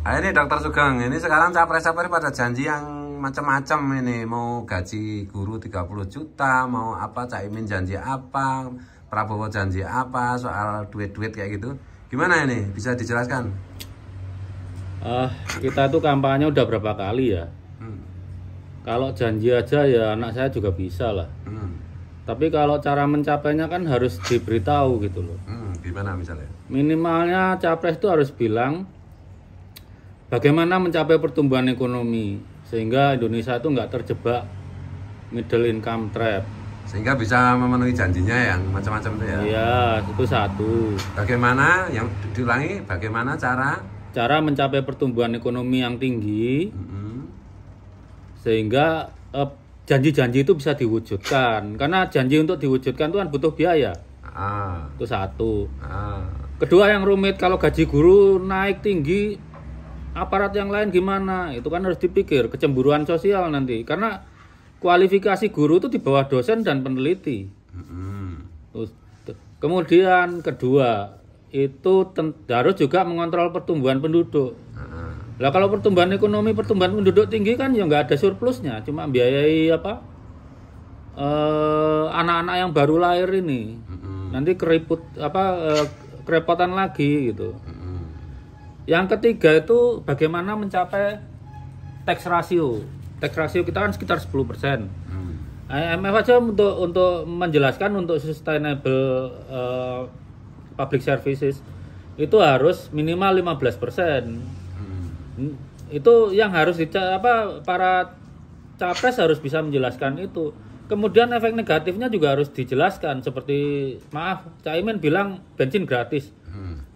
Nah, ini Dokter Sugeng, ini sekarang capres-capres pada janji yang macam-macam ini mau gaji guru 30 juta, mau apa Caimin janji apa, Prabowo janji apa soal duit-duit kayak gitu. Gimana ini? Bisa dijelaskan? Uh, kita tuh kampanye udah berapa kali ya. Hmm. Kalau janji aja ya anak saya juga bisa lah. Hmm. Tapi kalau cara mencapainya kan harus diberitahu gitu loh. Hmm, gimana misalnya? Minimalnya capres itu harus bilang bagaimana mencapai pertumbuhan ekonomi sehingga Indonesia itu nggak terjebak middle income trap sehingga bisa memenuhi janjinya yang macam-macam itu ya iya itu satu bagaimana yang diulangi bagaimana cara cara mencapai pertumbuhan ekonomi yang tinggi mm-hmm. sehingga eh, janji-janji itu bisa diwujudkan karena janji untuk diwujudkan itu kan butuh biaya ah. itu satu ah. kedua yang rumit kalau gaji guru naik tinggi aparat yang lain gimana itu kan harus dipikir kecemburuan sosial nanti karena kualifikasi guru itu di bawah dosen dan peneliti kemudian kedua itu harus juga mengontrol pertumbuhan penduduk lah kalau pertumbuhan ekonomi pertumbuhan penduduk tinggi kan ya nggak ada surplusnya cuma biayai apa eh, anak-anak e, yang baru lahir ini nanti keriput apa e, kerepotan lagi gitu yang ketiga itu bagaimana mencapai tax ratio. Tax ratio kita kan sekitar 10%. Hmm. IMF eh, aja untuk untuk menjelaskan untuk sustainable uh, public services itu harus minimal 15%. Hmm. hmm. Itu yang harus di apa para capres harus bisa menjelaskan itu. Kemudian efek negatifnya juga harus dijelaskan seperti maaf Caimin bilang bensin gratis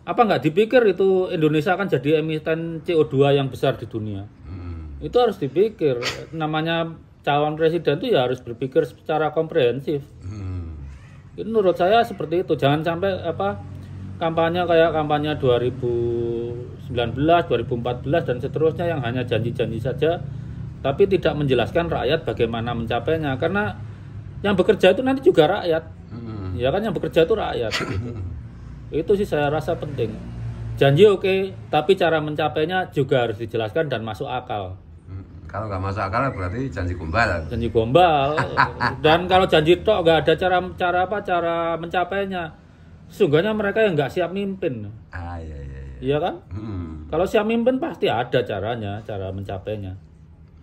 apa nggak dipikir itu Indonesia akan jadi emiten CO2 yang besar di dunia hmm. itu harus dipikir namanya calon presiden itu ya harus berpikir secara komprehensif hmm. itu menurut saya seperti itu jangan sampai apa kampanye kayak kampanye 2019 2014 dan seterusnya yang hanya janji-janji saja tapi tidak menjelaskan rakyat bagaimana mencapainya karena yang bekerja itu nanti juga rakyat hmm. ya kan yang bekerja itu rakyat gitu. itu sih saya rasa penting janji oke okay, tapi cara mencapainya juga harus dijelaskan dan masuk akal hmm, kalau nggak masuk akal berarti janji gombal janji gombal dan kalau janji tok nggak ada cara cara apa cara mencapainya sungguhnya mereka yang nggak siap mimpin ah, iya, iya, iya, iya. kan hmm. kalau siap mimpin pasti ada caranya cara mencapainya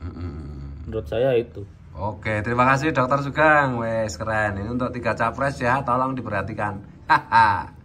hmm. menurut saya itu Oke, terima kasih Dokter Sugeng. Wes keren. Ini untuk tiga capres ya, tolong diperhatikan. Haha.